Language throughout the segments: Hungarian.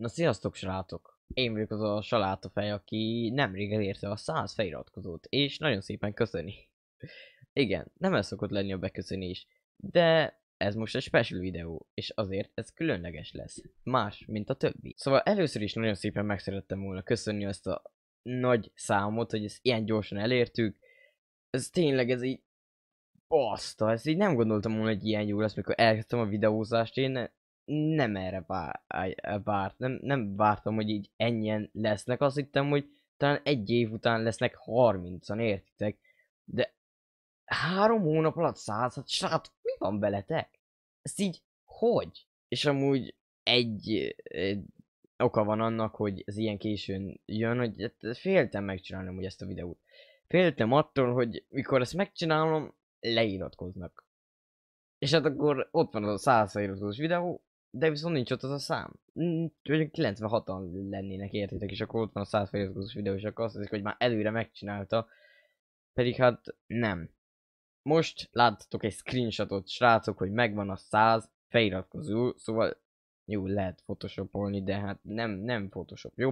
Na sziasztok srácok! Én vagyok az a fej, aki nemrég elérte a 100 feliratkozót, és nagyon szépen köszöni. Igen, nem ez szokott lenni a beköszönés, de ez most egy special videó, és azért ez különleges lesz. Más, mint a többi. Szóval először is nagyon szépen megszerettem volna köszönni ezt a nagy számot, hogy ezt ilyen gyorsan elértük. Ez tényleg, ez így... Baszta, ezt így nem gondoltam volna, hogy ilyen jó lesz, mikor elkezdtem a videózást. Én nem erre várt, nem, nem vártam, hogy így ennyien lesznek, azt hittem, hogy talán egy év után lesznek 30-an, értitek? De három hónap alatt száz, hát srát, mi van veletek? Ez így hogy? És amúgy egy, egy oka van annak, hogy ez ilyen későn jön, hogy hát féltem megcsinálnom hogy ezt a videót. Féltem attól, hogy mikor ezt megcsinálom, leiratkoznak. És hát akkor ott van az a 100 feliratkozós videó, de viszont nincs ott az a szám. Vagy 96-an lennének, értitek, és akkor ott van a 100 feliratkozós videó, és akkor azt hiszik, hogy már előre megcsinálta. Pedig hát nem. Most láttatok egy screenshotot, srácok, hogy megvan a 100 feliratkozó, szóval jó, lehet photoshopolni, de hát nem, nem photoshop, jó?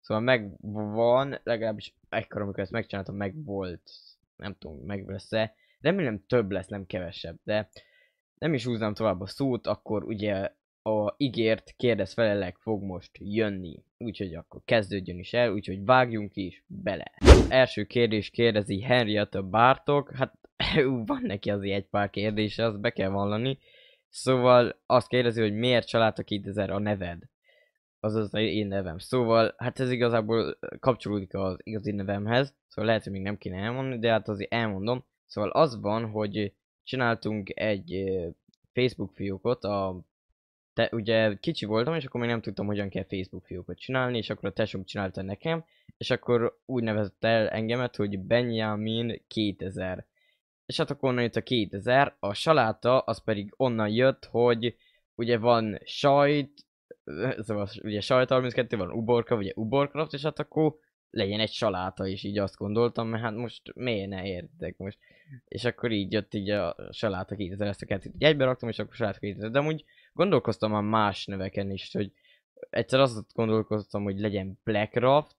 Szóval megvan, legalábbis ekkor, amikor ezt megcsináltam, megvolt, nem tudom, meg lesz-e. Remélem több lesz, nem kevesebb, de nem is húznám tovább a szót, akkor ugye a ígért kérdez felelek fog most jönni. Úgyhogy akkor kezdődjön is el, úgyhogy vágjunk is bele. Az első kérdés kérdezi Henrietta Bartok, hát ú, van neki azért egy pár kérdése, azt be kell vallani. Szóval azt kérdezi, hogy miért családta 2000 a neved? Az az én nevem. Szóval, hát ez igazából kapcsolódik az igazi nevemhez, szóval lehet, hogy még nem kéne elmondani, de hát azért elmondom. Szóval az van, hogy csináltunk egy eh, Facebook fiókot a te, ugye kicsi voltam, és akkor még nem tudtam, hogyan kell Facebook fiókot csinálni, és akkor a tesóm csinálta nekem, és akkor úgy nevezett el engemet, hogy Benjamin 2000. És hát akkor onnan jött a 2000, a saláta az pedig onnan jött, hogy ugye van sajt, szóval ugye sajt 32, van uborka, ugye uborkraft, és hát akkor legyen egy saláta is, így azt gondoltam, mert hát most miért ne értek most. És akkor így jött így a saláta 2000, ezt a kettőt egybe raktam, és akkor saláta 2000, de amúgy gondolkoztam a más neveken is, hogy egyszer azt gondolkoztam, hogy legyen Blackraft,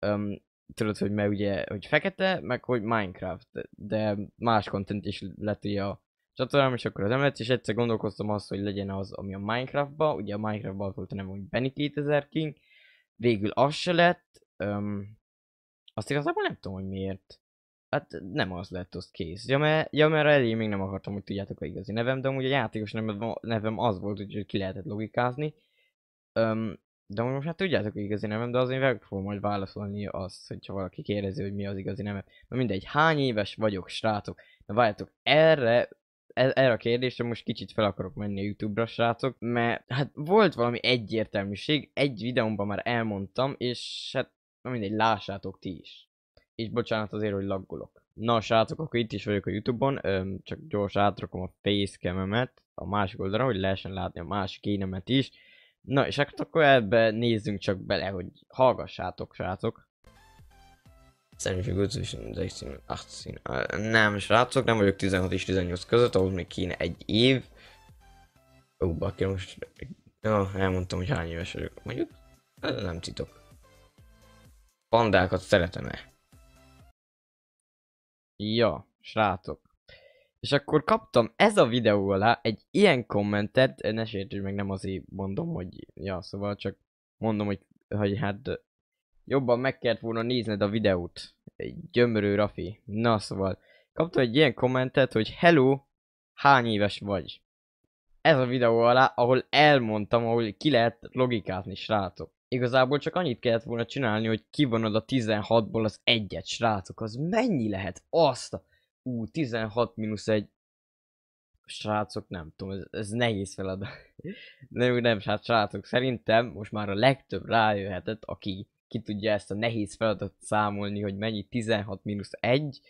um, tudod, hogy meg ugye, hogy fekete, meg hogy Minecraft, de más content is lett ugye a csatornám, és akkor az emlet, és egyszer gondolkoztam azt, hogy legyen az, ami a Minecraftba, ugye a Minecraftban volt a nem, hogy Benny 2000 King, végül az se lett, um, azt igazából nem tudom, hogy miért. Hát nem az lett, azt kész. Ja, mert, ja, mert elég még nem akartam, hogy tudjátok a igazi nevem, de amúgy a játékos nevem, nevem az volt, úgyhogy ki lehetett logikázni. Um, de most hát tudjátok a igazi nevem, de azért meg fogom majd válaszolni azt, hogyha valaki kérdezi, hogy mi az igazi nevem. Na mindegy, hány éves vagyok, srácok? Na várjátok, erre e, erre a kérdésre most kicsit fel akarok menni a YouTube-ra, srácok, mert hát volt valami egyértelműség, egy videómban már elmondtam, és hát na mindegy, lássátok ti is így bocsánat azért, hogy laggolok. Na srácok, akkor itt is vagyok a Youtube-on, csak gyors átrakom a facecam-emet a másik oldalra, hogy lehessen látni a másik énemet is. Na és hát akkor ebbe nézzünk csak bele, hogy hallgassátok srácok. Szerintem 18, nem srácok, nem vagyok 16 és 18 között, ahhoz még kéne egy év. Ó, bakker, most ja, elmondtam, hogy hány éves vagyok. Mondjuk, nem titok. Pandákat szeretem-e? Ja, srácok. És akkor kaptam ez a videó alá egy ilyen kommentet, ne sértődj meg, nem azért mondom, hogy ja, szóval csak mondom, hogy, hogy hát jobban meg kellett volna nézned a videót. Gyömörő Rafi. Na szóval, kaptam egy ilyen kommentet, hogy hello, hány éves vagy? Ez a videó alá, ahol elmondtam, ahol ki lehet logikázni, srácok. Igazából csak annyit kellett volna csinálni, hogy kivonod a 16-ból az egyet, srácok. Az mennyi lehet? Azt a... Ú, 16 mínusz egy... Srácok, nem tudom, ez, ez nehéz feladat. nem, nem, hát srácok, szerintem most már a legtöbb rájöhetett, aki ki tudja ezt a nehéz feladatot számolni, hogy mennyi 16 mínusz egy.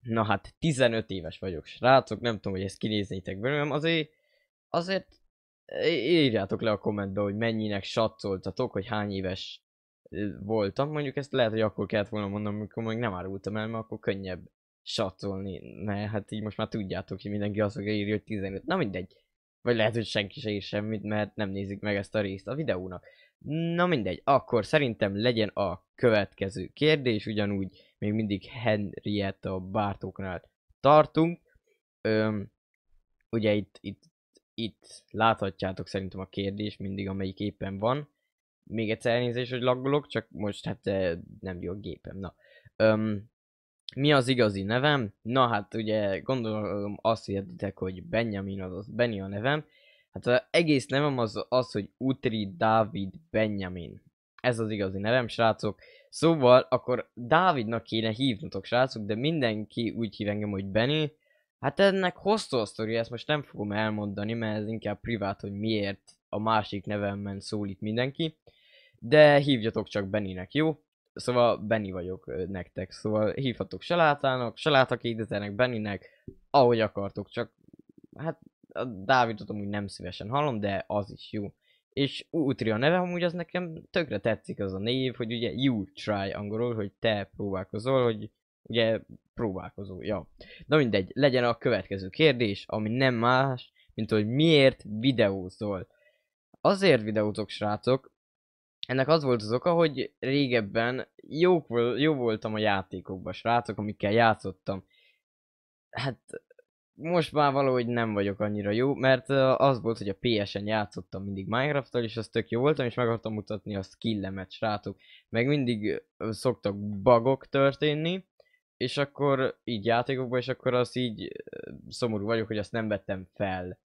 Na hát 15 éves vagyok, srácok, nem tudom, hogy ezt kinéznétek belőlem, azért, azért írjátok le a kommentbe, hogy mennyinek satszoltatok, hogy hány éves voltam. Mondjuk ezt lehet, hogy akkor kellett volna mondanom, amikor még nem árultam el, mert akkor könnyebb satszolni. Mert hát így most már tudjátok, hogy mindenki azt fogja írni, hogy 15. Na mindegy. Vagy lehet, hogy senki se ír semmit, mert nem nézik meg ezt a részt a videónak. Na mindegy, akkor szerintem legyen a következő kérdés, ugyanúgy még mindig Henrietta Bartóknál tartunk. Öm, ugye itt, itt itt láthatjátok szerintem a kérdés mindig, amelyik éppen van. Még egyszer elnézést, hogy laggolok, csak most hát eh, nem jó a gépem. Na. Öm, mi az igazi nevem? Na hát ugye gondolom azt értitek, hogy Benjamin, az. Benny a nevem. Hát az egész nevem az az, hogy Utri Dávid Benjamin. Ez az igazi nevem, srácok. Szóval akkor Dávidnak kéne hívnotok, srácok, de mindenki úgy hív engem, hogy Benny, Hát ennek hosszú a sztori, ezt most nem fogom elmondani, mert ez inkább privát, hogy miért a másik nevemben szólít mindenki. De hívjatok csak Beninek, jó? Szóval Benny vagyok nektek, szóval hívhatok Salátának, Saláta kérdezenek Beninek, ahogy akartok, csak hát a Dávidot amúgy nem szívesen hallom, de az is jó. És Utri a neve, amúgy az nekem tökre tetszik az a név, hogy ugye you try angolul, hogy te próbálkozol, hogy Ugye próbálkozó, ja. Na mindegy, legyen a következő kérdés, ami nem más, mint hogy miért videózol. Azért videózok, srácok, ennek az volt az oka, hogy régebben jó, jó voltam a játékokban, srácok, amikkel játszottam. Hát most már valahogy nem vagyok annyira jó, mert az volt, hogy a PS-en játszottam mindig Minecraft-tal, és az tök jó voltam, és meg akartam mutatni a skillemet, srácok. Meg mindig szoktak bagok történni, és akkor így játékokban, és akkor azt így szomorú vagyok, hogy azt nem vettem fel.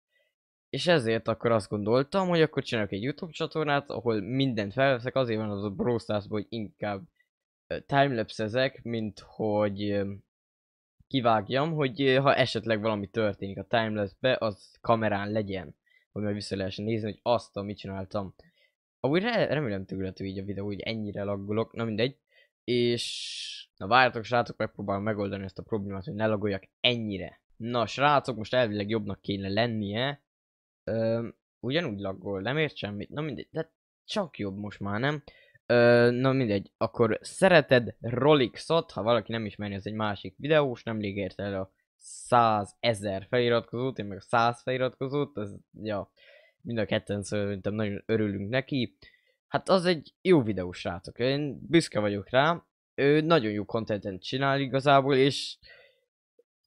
És ezért akkor azt gondoltam, hogy akkor csinálok egy YouTube csatornát, ahol mindent felveszek, azért van az a Brawl hogy inkább timelapse-ezek, mint hogy kivágjam, hogy ha esetleg valami történik a timelapse-be, az kamerán legyen, hogy majd vissza lehessen nézni, hogy azt, amit csináltam. Amúgy remélem tőletű így a videó, hogy ennyire laggolok, na mindegy. És Na várjatok srácok, megpróbálom megoldani ezt a problémát, hogy ne lagoljak ennyire. Na srácok, most elvileg jobbnak kéne lennie. Ö, ugyanúgy laggol, nem ért semmit. Na mindegy, de csak jobb most már, nem? Ö, na mindegy, akkor szereted Rolixot, ha valaki nem ismeri, az egy másik videós, nem ért el a 100 ezer feliratkozót, én meg a 100 feliratkozót, ez, ja, mind a ketten szerintem nagyon örülünk neki. Hát az egy jó videós, srácok, én büszke vagyok rá, ő nagyon jó kontentet csinál igazából, és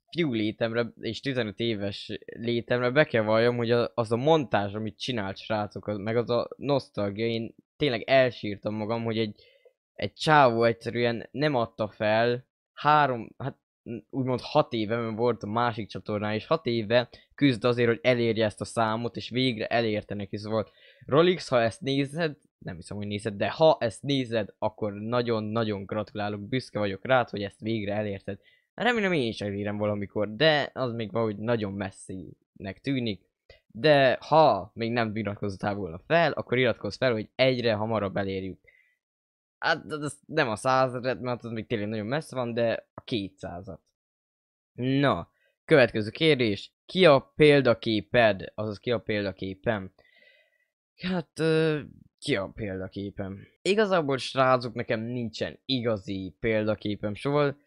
fiú létemre és 15 éves létemre be kell valljam, hogy az a montázs, amit csinált srácok, az, meg az a nosztalgia, én tényleg elsírtam magam, hogy egy, egy csávó egyszerűen nem adta fel, három, hát úgymond hat éve, mert volt a másik csatornán, és hat éve küzd azért, hogy elérje ezt a számot, és végre elérte neki, szóval Rolix, ha ezt nézed, nem hiszem, hogy nézed, de ha ezt nézed, akkor nagyon-nagyon gratulálok, büszke vagyok rád, hogy ezt végre elérted. Remélem én is elérem valamikor, de az még valahogy nagyon messzinek tűnik. De ha még nem iratkoztál volna fel, akkor iratkozz fel, hogy egyre hamarabb elérjük. Hát az nem a százat, mert az még tényleg nagyon messze van, de a kétszázat. Na, következő kérdés. Ki a példaképed? Azaz ki a példaképem? Hát ki a példaképem. Igazából srácok, nekem nincsen igazi példaképem, szóval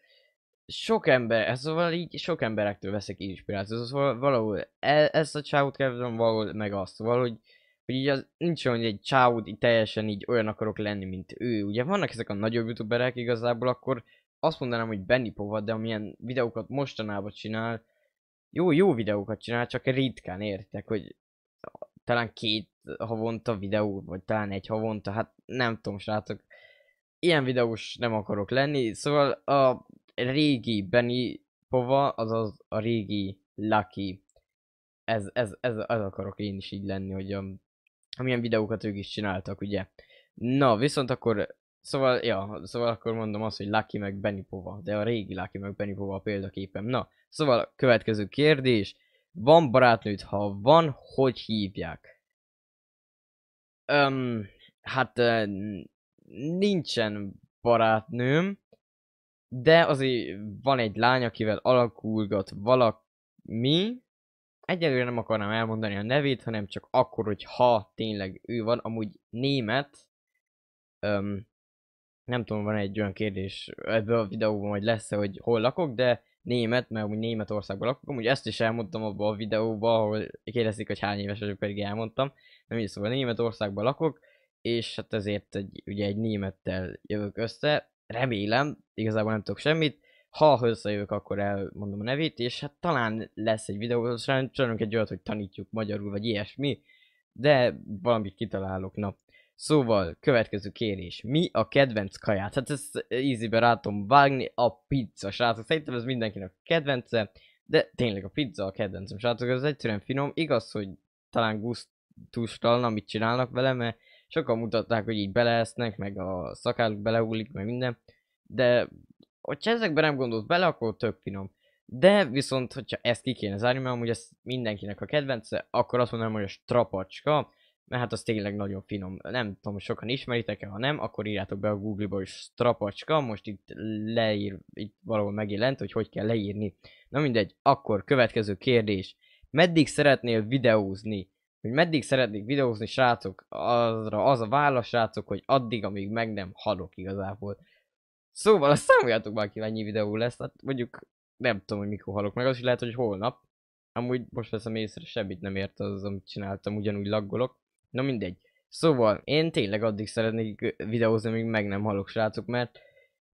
sok ember, ez szóval így sok emberektől veszek inspirációt, szóval valahol e, ezt a csávót kezdem, valahol meg azt, valahogy szóval, hogy így az, nincs olyan, hogy egy csávót így teljesen így olyan akarok lenni, mint ő. Ugye vannak ezek a nagyobb youtuberek igazából, akkor azt mondanám, hogy Benny Pova, de amilyen videókat mostanában csinál, jó, jó videókat csinál, csak ritkán értek, hogy talán két havonta videó, vagy talán egy havonta, hát nem tudom, srácok. Ilyen videós nem akarok lenni, szóval a régi Benny Pova, azaz a régi Lucky. Ez, ez, ez, ez akarok én is így lenni, hogy a, um, amilyen videókat ők is csináltak, ugye. Na, viszont akkor, szóval, ja, szóval akkor mondom azt, hogy Lucky meg Benny Pova, de a régi Lucky meg Benny Pova példaképem. Na, szóval a következő kérdés, van barátnőd, ha van, hogy hívják? Öm, hát nincsen barátnőm, de azért van egy lány, akivel alakulgat valami. Egyelőre nem akarnám elmondani a nevét, hanem csak akkor, hogy ha tényleg ő van, amúgy német. Öm, nem tudom, van egy olyan kérdés ebből a videóban, hogy lesz-e, hogy hol lakok, de német, mert úgy Németországban lakok. Amúgy ezt is elmondtam abban a videóban, ahol kérdezik, hogy hány éves vagyok, pedig elmondtam. Nem így szóval Németországban lakok, és hát ezért egy, ugye egy némettel jövök össze. Remélem, igazából nem tudok semmit. Ha összejövök, akkor elmondom a nevét, és hát talán lesz egy videó, csinálunk egy olyat, hogy tanítjuk magyarul, vagy ilyesmi, de valamit kitalálok, na. Szóval, következő kérés. Mi a kedvenc kaját? Hát ezt easy-be rá tudom vágni, a pizza, srácok. Szerintem ez mindenkinek a kedvence, de tényleg a pizza a kedvencem, srácok. Ez egyszerűen finom. Igaz, hogy talán gusztustalan, amit csinálnak vele, mert sokan mutatták, hogy így beleesznek, meg a szakáluk belehullik, meg minden. De hogyha ezekben nem gondolt bele, akkor több finom. De viszont, hogyha ezt ki kéne zárni, mert amúgy ez mindenkinek a kedvence, akkor azt mondanám, hogy a strapacska, mert hát az tényleg nagyon finom. Nem tudom, sokan ismeritek-e, ha nem, akkor írjátok be a Google-ba, hogy strapacska, most itt leír, itt valahol megjelent, hogy hogy kell leírni. Na mindegy, akkor következő kérdés. Meddig szeretnél videózni? Hogy meddig szeretnék videózni, srácok? Azra az a válasz, srácok, hogy addig, amíg meg nem halok igazából. Szóval azt számoljátok már ki, mennyi videó lesz, hát mondjuk nem tudom, hogy mikor halok meg, az is lehet, hogy holnap. Amúgy most veszem észre, semmit nem ért az, amit csináltam, ugyanúgy laggolok. Na mindegy. Szóval én tényleg addig szeretnék videózni, amíg meg nem hallok srácok, mert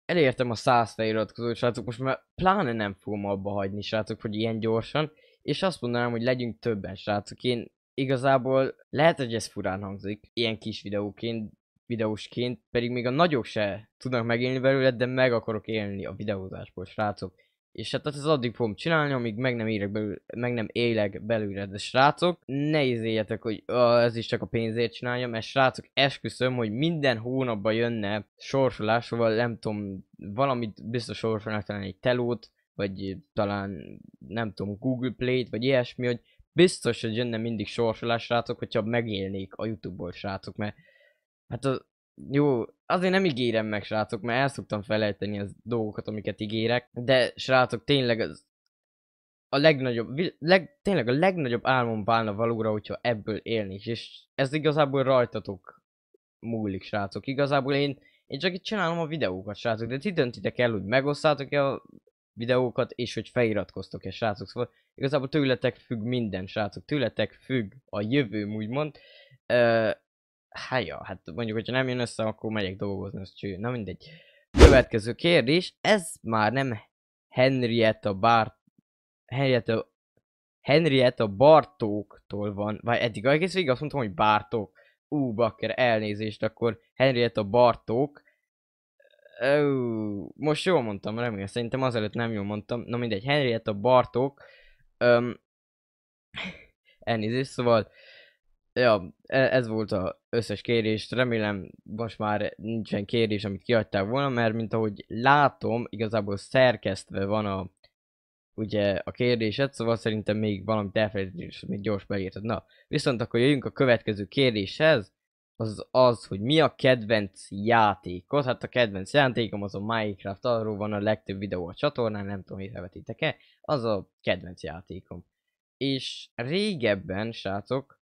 elértem a 100 feliratkozó srácok, most már pláne nem fogom abba hagyni srácok, hogy ilyen gyorsan, és azt mondanám, hogy legyünk többen srácok. Én igazából lehet, hogy ez furán hangzik, ilyen kis videóként, videósként, pedig még a nagyok se tudnak megélni belőle, de meg akarok élni a videózásból, srácok. És hát ez addig fogom csinálni, amíg meg nem, érek belül, meg nem élek belőle, de srácok, ne izéljetek, hogy ez is csak a pénzért csinálja, mert srácok, esküszöm, hogy minden hónapban jönne sorsolás, vagy szóval nem tudom, valamit biztos sorsolnak talán egy telót, vagy talán nem tudom, Google Play-t, vagy ilyesmi, hogy biztos, hogy jönne mindig sorsolás, srácok, hogyha megélnék a Youtube-ból, srácok, mert hát az, jó, azért nem ígérem meg, srácok, mert el szoktam felejteni az dolgokat, amiket ígérek, de srácok, tényleg az a legnagyobb, leg, tényleg a legnagyobb álmom válna valóra, hogyha ebből élni is, és ez igazából rajtatok múlik, srácok. Igazából én, én csak itt csinálom a videókat, srácok, de ti döntitek el, hogy megosztátok-e a videókat, és hogy feliratkoztok-e, srácok. Szóval igazából tőletek függ minden, srácok. Tőletek függ a jövőm, úgymond. Uh, Hát ja, hát mondjuk, hogyha nem jön össze, akkor megyek dolgozni, az cső. Na mindegy. Következő kérdés, ez már nem Henrietta Bart... Henrietta... Henrietta Bartóktól van, vagy eddig egész végig azt mondtam, hogy Bartók. Ú, bakker, elnézést, akkor Henrietta Bartók. Ú, most jól mondtam, remélem, szerintem azelőtt nem jól mondtam. Na mindegy, Henrietta Bartók. Öm, elnézést, szóval ja, e, ez volt az összes kérés, remélem most már nincsen kérés, amit kiadtál volna, mert mint ahogy látom, igazából szerkesztve van a, ugye a kérdésed, szóval szerintem még valamit elfelejtettél, és még gyors beírtad. Na, viszont akkor jöjjünk a következő kérdéshez, az az, hogy mi a kedvenc játékod. Hát a kedvenc játékom az a Minecraft, arról van a legtöbb videó a csatornán, nem tudom, észrevetitek-e, az a kedvenc játékom. És régebben, srácok,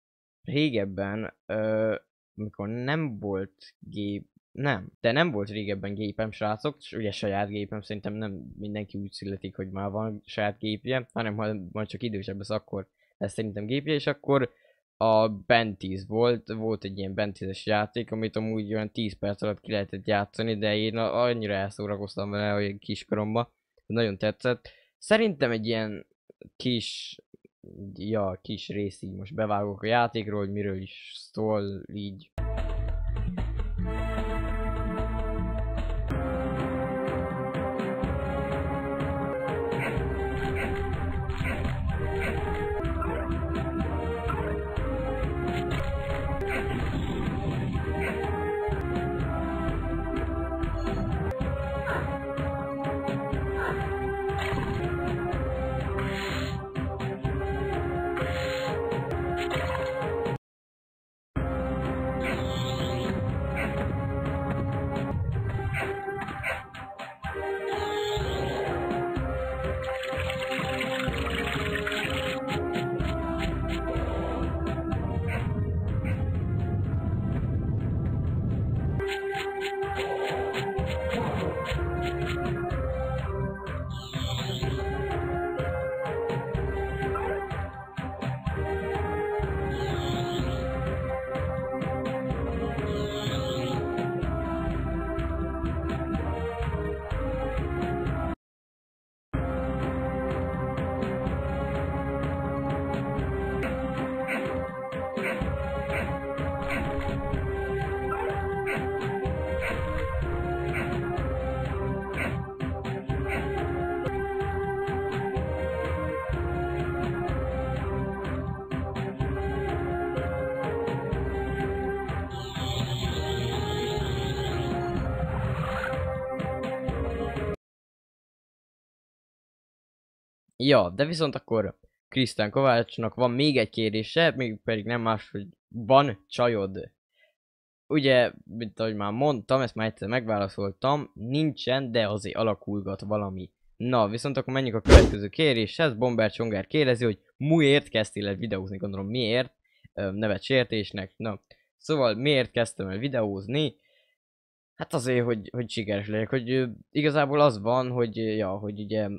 régebben, ö, mikor nem volt gép, nem, de nem volt régebben gépem, srácok, és ugye saját gépem, szerintem nem mindenki úgy születik, hogy már van saját gépje, hanem ha majd csak idősebb az akkor lesz szerintem gépje, és akkor a Ben 10 volt, volt egy ilyen Ben 10-es játék, amit amúgy olyan 10 perc alatt ki lehetett játszani, de én annyira elszórakoztam vele, hogy kiskoromban, nagyon tetszett. Szerintem egy ilyen kis ja, kis rész így most bevágok a játékról, hogy miről is szól így. Ja, de viszont akkor Krisztán Kovácsnak van még egy kérése, még pedig nem más, hogy van csajod. Ugye, mint ahogy már mondtam, ezt már egyszer megválaszoltam, nincsen, de azért alakulgat valami. Na, viszont akkor menjünk a következő kéréshez. Bomber Csongár kérdezi, hogy miért kezdtél el videózni, gondolom miért, nevet sértésnek, na. Szóval miért kezdtem el videózni? Hát azért, hogy, hogy sikeres legyek, hogy igazából az van, hogy, ja, hogy ugye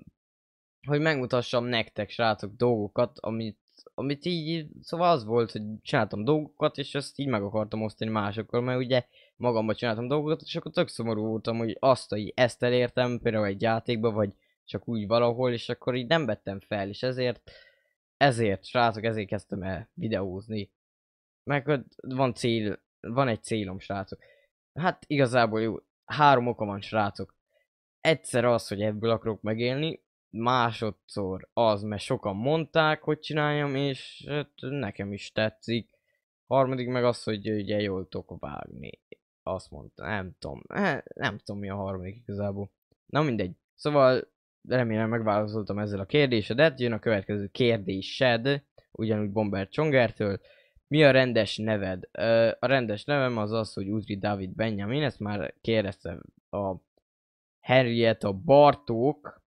hogy megmutassam nektek, srácok, dolgokat, amit, amit így, szóval az volt, hogy csináltam dolgokat, és azt így meg akartam osztani másokkal, mert ugye magamban csináltam dolgokat, és akkor tök szomorú voltam, hogy azt, hogy ezt elértem, például egy játékba, vagy csak úgy valahol, és akkor így nem vettem fel, és ezért, ezért, srácok, ezért kezdtem el videózni. Meg van cél, van egy célom, srácok. Hát igazából jó, három oka van, srácok. Egyszer az, hogy ebből akarok megélni, másodszor az, mert sokan mondták, hogy csináljam, és hát nekem is tetszik. Harmadik meg az, hogy ugye jól tudok vágni. Azt mondta, nem tudom. Hát, nem tudom mi a harmadik igazából. Na mindegy. Szóval remélem megválaszoltam ezzel a kérdésedet. Jön a következő kérdésed, ugyanúgy Bomber Csongertől. Mi a rendes neved? A rendes nevem az az, hogy Udri David Benjamin, ezt már kérdeztem a Henrietta Bartók,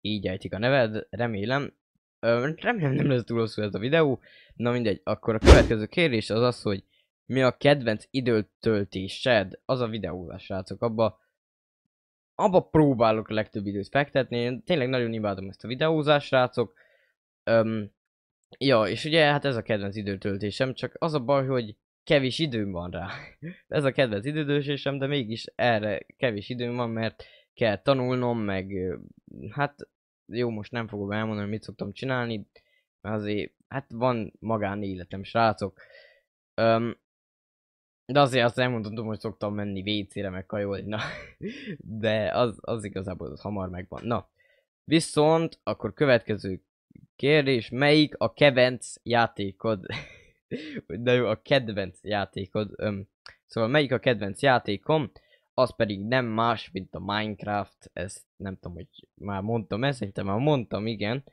így ejtik a neved, remélem. Ö, remélem nem lesz túl hosszú ez a videó. Na mindegy, akkor a következő kérdés az az, hogy mi a kedvenc időtöltésed? Az a videózás, srácok, abba abba próbálok a legtöbb időt fektetni, én tényleg nagyon imádom ezt a videózás, srácok. Öm, ja, és ugye hát ez a kedvenc időtöltésem, csak az a baj, hogy kevés időm van rá. ez a kedvenc időtöltésem, de mégis erre kevés időm van, mert kell tanulnom, meg hát jó, most nem fogom elmondani, hogy mit szoktam csinálni, mert azért, hát van magánéletem, srácok. Um, de azért azt elmondhatom, hogy szoktam menni WC-re, meg kajolni, na. De az, az igazából az hamar megvan. Na, viszont akkor következő kérdés, melyik a kedvenc játékod? De jó, a kedvenc játékod. Um, szóval melyik a kedvenc játékom? az pedig nem más, mint a Minecraft, ezt nem tudom, hogy már mondtam ezt, szerintem már mondtam, igen.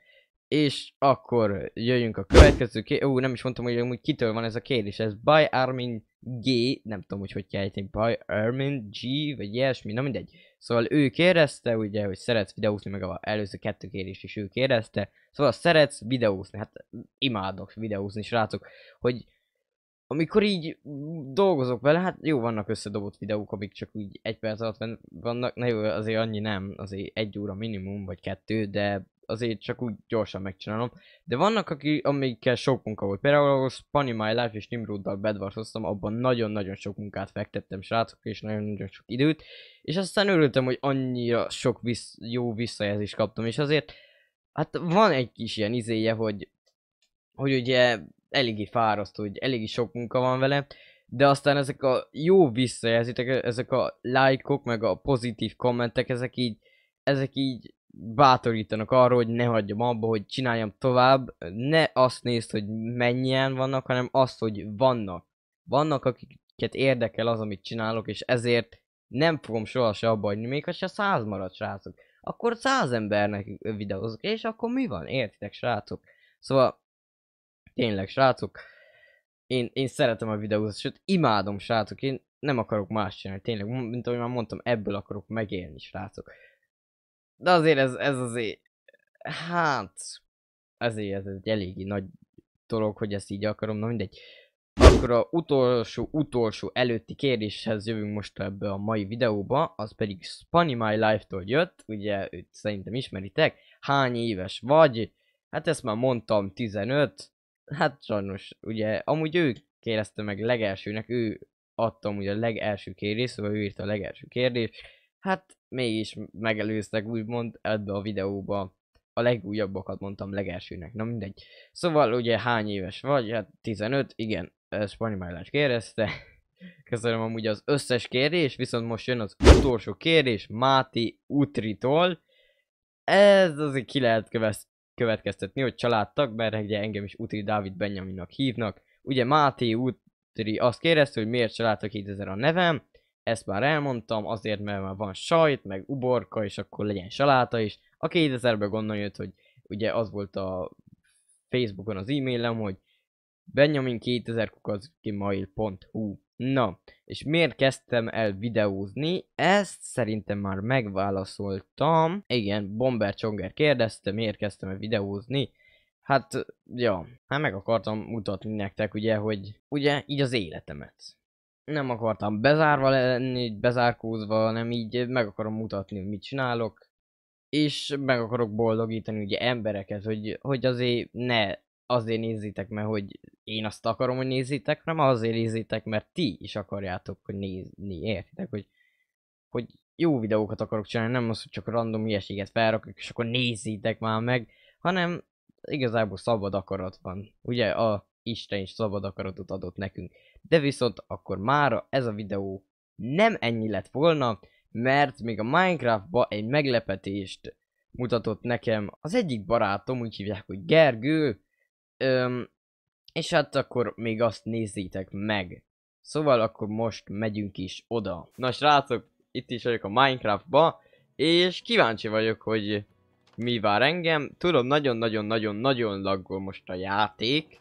És akkor jöjjünk a következő ké... Ú, nem is mondtam, hogy amúgy kitől van ez a kérdés, ez by Armin G, nem tudom, hogy hogy kell by Armin G, vagy ilyesmi, na mindegy. Szóval ő kérdezte, ugye, hogy szeretsz videózni, meg a előző kettő kérdés is ő kérdezte. Szóval szeretsz videózni, hát imádok videózni, srácok, hogy amikor így dolgozok vele, hát jó, vannak összedobott videók, amik csak úgy egy perc alatt vannak, ne jó, azért annyi nem, azért egy óra minimum, vagy kettő, de azért csak úgy gyorsan megcsinálom. De vannak, aki, amikkel sok munka volt. Például a Spani My Life és Nimroddal bedvarszoztam, abban nagyon-nagyon sok munkát fektettem srácok, és nagyon-nagyon sok időt. És aztán örültem, hogy annyira sok visz, jó visszajelzést kaptam, és azért hát van egy kis ilyen izéje, hogy hogy ugye eléggé fárasztó, hogy eléggé sok munka van vele, de aztán ezek a jó visszajelzések, ezek a lájkok, meg a pozitív kommentek, ezek így, ezek így bátorítanak arra, hogy ne hagyjam abba, hogy csináljam tovább, ne azt nézd, hogy mennyien vannak, hanem azt, hogy vannak. Vannak, akiket érdekel az, amit csinálok, és ezért nem fogom sohasem abba hagyni, még ha se száz marad, srácok. Akkor száz embernek videózok, és akkor mi van, értitek, srácok? Szóval Tényleg, srácok, én, én szeretem a videózást, sőt, imádom, srácok, én nem akarok más csinálni, tényleg, mint ahogy már mondtam, ebből akarok megélni, srácok. De azért ez, ez azért, hát, ezért ez egy eléggé nagy dolog, hogy ezt így akarom, na mindegy. Akkor a utolsó, utolsó előtti kérdéshez jövünk most ebbe a mai videóba, az pedig Spani My Life-tól jött, ugye őt szerintem ismeritek, hány éves vagy, hát ezt már mondtam 15, hát sajnos, ugye, amúgy ő kérdezte meg legelsőnek, ő adta ugye a legelső kérdést, szóval ő írta a legelső kérdést, hát mégis megelőztek úgymond ebbe a videóba, a legújabbakat mondtam legelsőnek, na mindegy. Szóval ugye hány éves vagy? Hát 15, igen, Spanyol Málás kérdezte. Köszönöm amúgy az összes kérdés, viszont most jön az utolsó kérdés Máti Utritól. Ez azért ki lehet következtetni, hogy családtag, mert ugye engem is Utri Dávid Benjaminnak hívnak. Ugye Máté Utri azt kérdezte, hogy miért családtag 2000 a nevem, ezt már elmondtam, azért mert már van sajt, meg uborka, és akkor legyen saláta is. A 2000-ben gondolom jött, hogy ugye az volt a Facebookon az e-mailem, hogy benjamin2000 kukaszkimail.hu Na, és miért kezdtem el videózni? Ezt szerintem már megválaszoltam. Igen, Bomber Csonger kérdezte, miért kezdtem el videózni. Hát, ja, hát meg akartam mutatni nektek ugye, hogy ugye így az életemet. Nem akartam bezárva lenni, bezárkózva, hanem így meg akarom mutatni, hogy mit csinálok. És meg akarok boldogítani ugye embereket, hogy, hogy azért ne azért nézitek, mert hogy én azt akarom, hogy nézitek, nem azért nézitek, mert ti is akarjátok, hogy nézni, értitek, hogy, hogy jó videókat akarok csinálni, nem az, hogy csak random ilyeséget felrakok, és akkor nézzétek már meg, hanem igazából szabad akarat van. Ugye a Isten is szabad akaratot adott nekünk. De viszont akkor mára ez a videó nem ennyi lett volna, mert még a Minecraftba egy meglepetést mutatott nekem az egyik barátom, úgy hívják, hogy Gergő, Öm, és hát akkor még azt nézzétek meg. Szóval akkor most megyünk is oda. Na srácok, itt is vagyok a Minecraftba, és kíváncsi vagyok, hogy mi vár engem. Tudom, nagyon-nagyon-nagyon-nagyon laggol most a játék.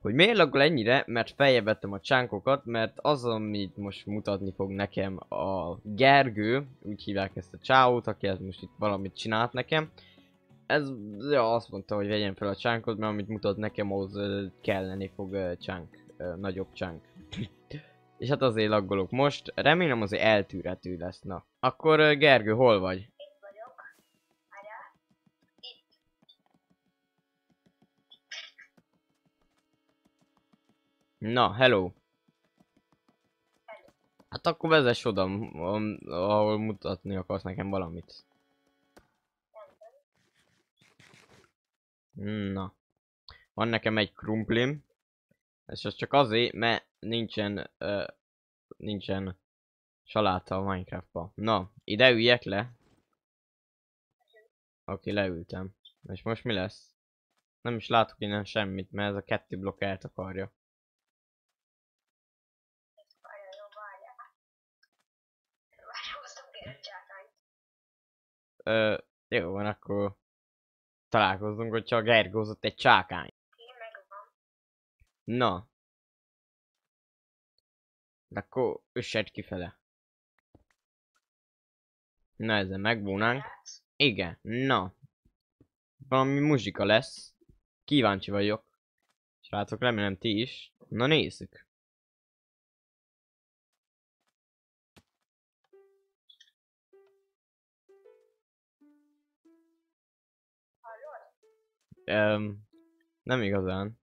Hogy miért laggol ennyire? Mert feljebb vettem a csánkokat, mert az, amit most mutatni fog nekem a Gergő, úgy hívják ezt a csáót, aki ez most itt valamit csinált nekem, ez, ja, azt mondta, hogy vegyem fel a csánkot, mert amit mutat nekem, az kelleni fog csánk, nagyobb csánk. És hát azért laggolok most, remélem azért eltűretű lesz, na. Akkor Gergő, hol vagy? Itt Na, hello. hello. Hát akkor vezess oda, ahol mutatni akarsz nekem valamit. Na. Van nekem egy krumplim. És az csak azért, mert nincsen... Uh, nincsen saláta a minecraft Minecraft-ba. Na, ide üljek le. Oké, okay, leültem. És most mi lesz? Nem is látok innen semmit, mert ez a kettő blokk eltakarja. Ö, jó van, akkor találkozunk, hogyha gergózott egy csákány. Na. De akkor üssed kifele. Na ezzel megbúnánk. Igen, na. Valami muzsika lesz. Kíváncsi vagyok. Srácok, remélem ti is. Na nézzük. Hallod? Um, nem igazán.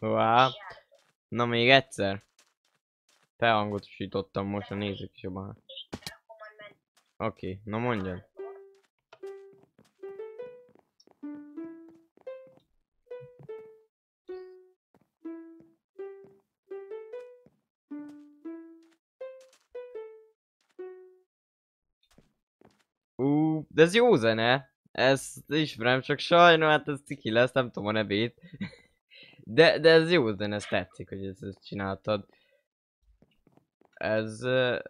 Wow. Na még egyszer. Felhangotosítottam most, a nézők is jobban. Oké, okay, na mondjad. De ez jó zene. Ez ismerem, csak sajnos, hát ez ciki lesz, nem tudom a nevét. De, de ez jó zene, ez tetszik, hogy ezt, ezt csináltad. Ez,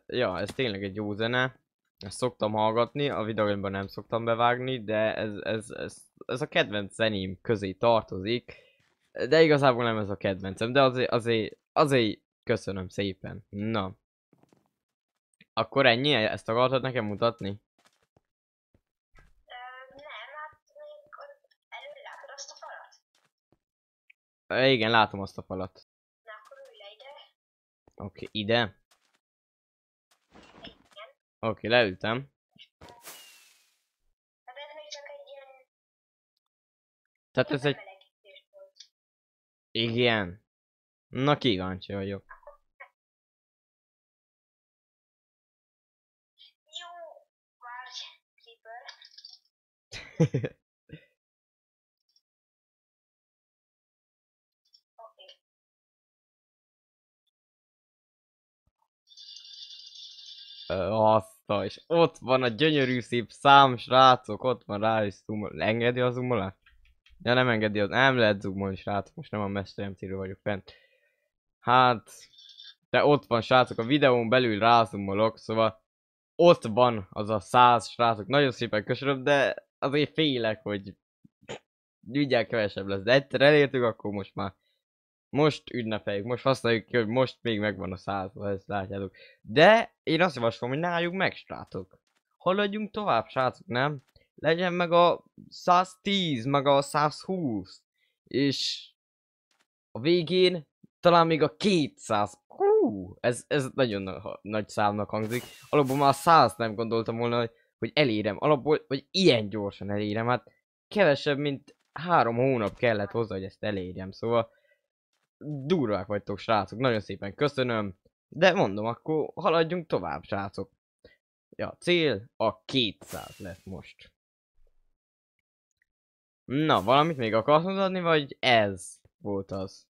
ja, ez tényleg egy jó zene. Ezt szoktam hallgatni, a videóimban nem szoktam bevágni, de ez, ez, ez, ez a kedvenc zeném közé tartozik. De igazából nem ez a kedvencem, de azért, azért, azért köszönöm szépen. Na. Akkor ennyi? Ezt akartad nekem mutatni? Igen, látom azt a falat. Na, akkor ülj le ide. Oké, okay, ide? Igen. Oké, okay, leültem. Hát ez még csak egy ilyen... Tehát ez egy... Igen. Na kíváncsi vagyok. Jó, várj, Azta, és ott van a gyönyörű szép szám, srácok, ott van rá is zoomol. Engedi a zoomolást? Ja, nem engedi, az nem lehet zoomolni, srácok, most nem a Mester mc vagyok fent. Hát, de ott van, srácok, a videón belül rázumolok, szóval ott van az a száz srácok, nagyon szépen köszönöm, de azért félek, hogy ügyel kevesebb lesz, de egyszer elértük, akkor most már most ünnepeljük, most használjuk ki, hogy most még megvan a százba, ezt látjátok. De én azt javaslom, hogy álljunk meg, srácok. Haladjunk tovább, srácok, nem? Legyen meg a 110, meg a 120. És a végén talán még a 200. Hú, ez, ez nagyon nagy számnak hangzik. Alapból már a 100 nem gondoltam volna, hogy, hogy elérem. Alapból, hogy ilyen gyorsan elérem. Hát kevesebb, mint három hónap kellett hozzá, hogy ezt elérjem. Szóval durvák vagytok, srácok, nagyon szépen köszönöm. De mondom, akkor haladjunk tovább, srácok. Ja, a cél a 200 lett most. Na, valamit még akarsz mondani, vagy ez volt az?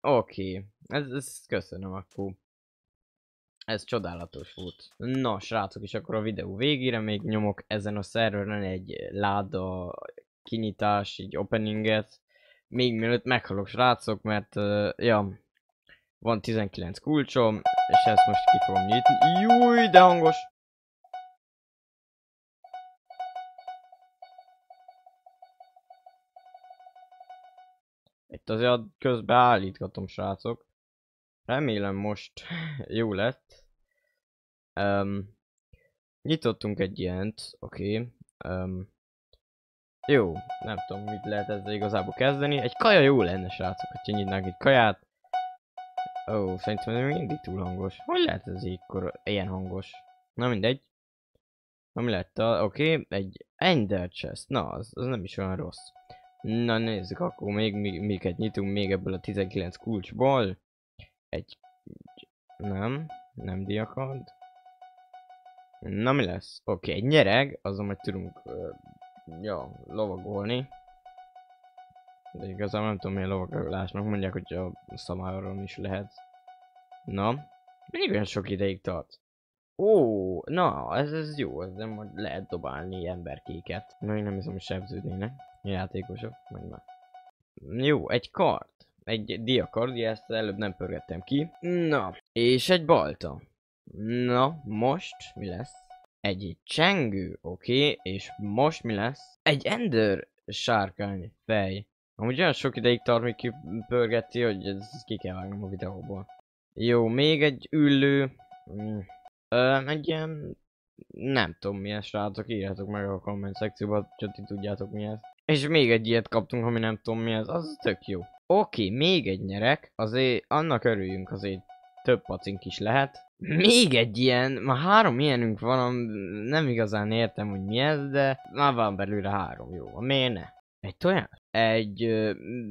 Oké, okay. ez, ez köszönöm akkor. Ez csodálatos volt. Na, srácok, és akkor a videó végére még nyomok ezen a szerveren egy láda kinyitás, így openinget még mielőtt meghalok srácok, mert uh, ja, van 19 kulcsom, és ezt most ki fogom nyitni. Júj, de hangos! Itt azért közben állítgatom, srácok. Remélem most jó lett. Um, nyitottunk egy ilyent, oké. Okay. Um, jó, nem tudom, mit lehet ezzel igazából kezdeni. Egy kaja jó lenne, srácok, hogy nyitnánk egy kaját. Ó, oh, szerintem ez mindig túl hangos. Hogy lehet ez így, ilyen hangos? Na mindegy. Na mi lett a... Oké, okay, egy Ender Chest. Na, az, az nem is olyan rossz. Na nézzük, akkor még mi, miket nyitunk még ebből a 19 kulcsból. Egy... Nem, nem diakad. Na mi lesz? Oké, okay, egy nyereg, azon majd tudunk uh, ja, lovagolni. De igazán nem tudom milyen lovagolásnak mondják, hogy a szamáron is lehet. Na, Még olyan sok ideig tart. Ó, na, ez, ez jó, ez nem lehet dobálni emberkéket. Még nem hiszem, hogy sebződnének játékosok, meg már. Jó, egy kart. Egy diakardia, ezt előbb nem pörgettem ki. Na, és egy balta. Na, most mi lesz? egy csengő, oké, okay? és most mi lesz? Egy ender sárkány fej. Amúgy olyan sok ideig tart, mi kipörgeti, hogy ez ki kell vágnom a videóból. Jó, még egy üllő. Mm. Ö, egy ilyen... Nem tudom mi ez, srácok, írjátok meg a komment szekcióba, hogy ti tudjátok mi ez. És még egy ilyet kaptunk, ami nem tudom mi ez, az tök jó. Oké, okay, még egy nyerek, azért annak örüljünk, azért több pacink is lehet. Még egy ilyen, ma három ilyenünk van, nem igazán értem, hogy mi ez, de már van belőle három, jó, miért ne? Egy tojás? Egy,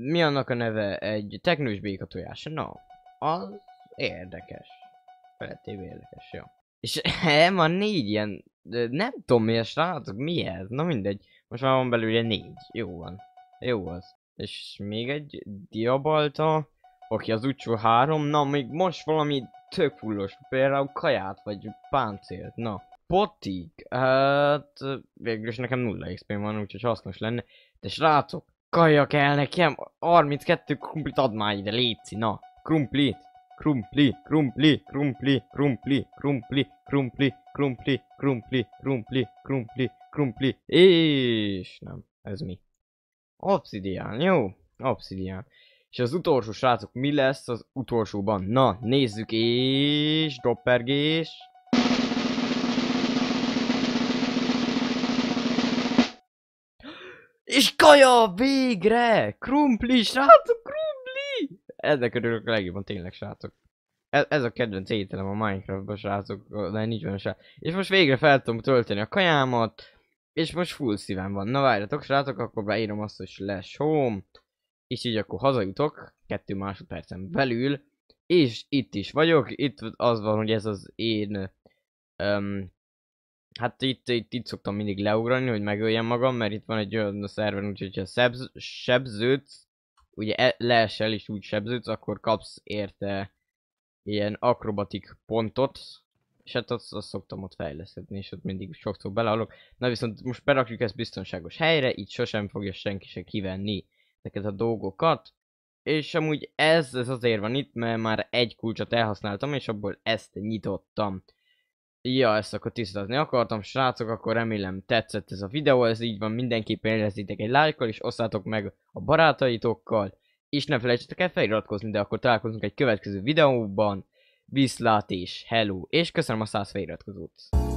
mi annak a neve? Egy teknős béka tojás, no. Az érdekes. Feletté érdekes, jó. És van négy ilyen, nem tudom miért srácok, mi ez? Na mindegy, most már van belőle négy, jó van. Jó az. És még egy diabalta, aki az utcsó három, na még most valami tök hullos, például kaját vagy páncélt, na. Potig, hát végül is nekem 0 xp van, úgyhogy hasznos lenne. De srácok, kaja kell nekem, 32 krumplit add már ide, léci, na. Krumplit, krumpli, krumpli, krumpli, krumpli, krumpli, krumpli, krumpli, krumpli, krumpli, krumpli, krumpli, és nem, ez mi? Obsidian, jó, obsidian. És az utolsó, srácok, mi lesz az utolsóban? Na, nézzük, és doppergés. És kaja, végre! Krumpli, srácok, krumpli! Ezek örülök a legjobban, tényleg, srácok. Ez, ez a kedvenc ételem a Minecraftban, srácok, de nincs benne se. És most végre fel tudom tölteni a kajámat, és most full szívem van. Na várjatok, srácok, akkor beírom azt, hogy slash home és így akkor hazajutok, kettő másodpercen belül, és itt is vagyok, itt az van, hogy ez az én, um, hát itt, itt, itt szoktam mindig leugrani, hogy megöljem magam, mert itt van egy olyan szerven, úgyhogy ha sebz, sebződsz, ugye e, leesel és úgy sebződsz, akkor kapsz érte ilyen akrobatik pontot, és hát azt, azt szoktam ott fejleszteni, és ott mindig sokszor belealok. Na viszont most berakjuk ezt biztonságos helyre, itt sosem fogja senki se kivenni ezeket a dolgokat. És amúgy ez, ez azért van itt, mert már egy kulcsot elhasználtam, és abból ezt nyitottam. Ja, ezt akkor tisztázni akartam, srácok, akkor remélem tetszett ez a videó, ez így van, mindenképpen érezzétek egy lájkkal, és osszátok meg a barátaitokkal, és ne felejtsetek el feliratkozni, de akkor találkozunk egy következő videóban, viszlát és hello, és köszönöm a száz feliratkozót!